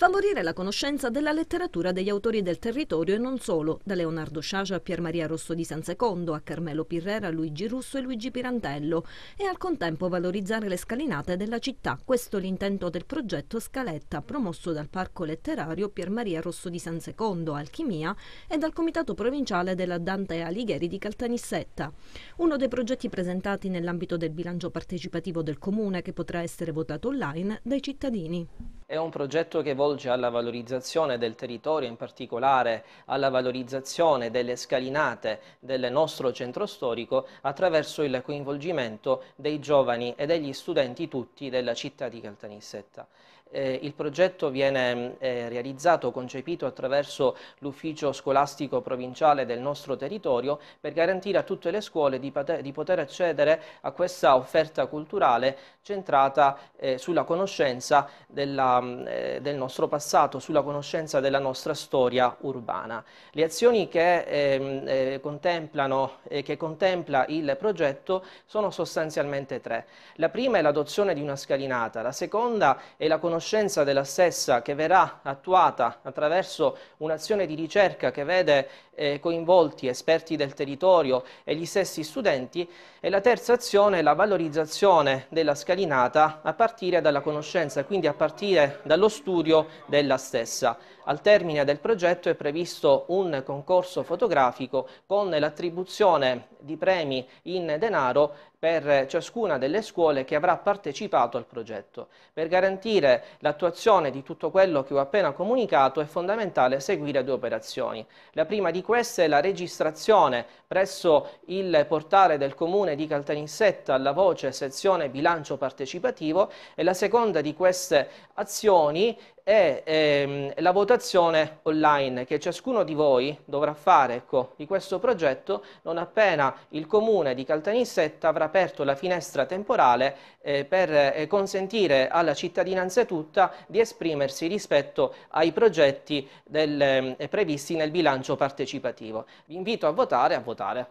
favorire la conoscenza della letteratura degli autori del territorio e non solo, da Leonardo Sciacia a Pier Maria Rosso di San Secondo, a Carmelo Pirrera, Luigi Russo e Luigi Pirantello, e al contempo valorizzare le scalinate della città. Questo è l'intento del progetto Scaletta, promosso dal Parco Letterario Pier Maria Rosso di San Secondo, Alchimia, e dal Comitato Provinciale della Dante Alighieri di Caltanissetta. Uno dei progetti presentati nell'ambito del bilancio partecipativo del Comune che potrà essere votato online dai cittadini è un progetto che volge alla valorizzazione del territorio, in particolare alla valorizzazione delle scalinate del nostro centro storico attraverso il coinvolgimento dei giovani e degli studenti tutti della città di Caltanissetta. Eh, il progetto viene mm, eh, realizzato, concepito attraverso l'ufficio scolastico provinciale del nostro territorio per garantire a tutte le scuole di, poter, di poter accedere a questa offerta culturale centrata eh, sulla conoscenza della, mm, eh, del nostro passato, sulla conoscenza della nostra storia urbana. Le azioni che, ehm, eh, eh, che contempla il progetto sono sostanzialmente tre. La prima è l'adozione di una scalinata, la seconda è la conoscenza conoscenza della stessa che verrà attuata attraverso un'azione di ricerca che vede eh, coinvolti esperti del territorio e gli stessi studenti e la terza azione è la valorizzazione della scalinata a partire dalla conoscenza, quindi a partire dallo studio della stessa. Al termine del progetto è previsto un concorso fotografico con l'attribuzione di premi in denaro per ciascuna delle scuole che avrà partecipato al progetto. Per garantire l'attuazione di tutto quello che ho appena comunicato è fondamentale seguire due operazioni. La prima di questa è la registrazione presso il portale del comune di Caltanissetta alla voce sezione bilancio partecipativo e la seconda di queste azioni è ehm, la votazione online che ciascuno di voi dovrà fare ecco, di questo progetto non appena il comune di Caltanissetta avrà aperto la finestra temporale eh, per eh, consentire alla cittadinanza tutta di esprimersi rispetto ai progetti del, eh, previsti nel bilancio partecipativo. Vi invito a votare, a votare.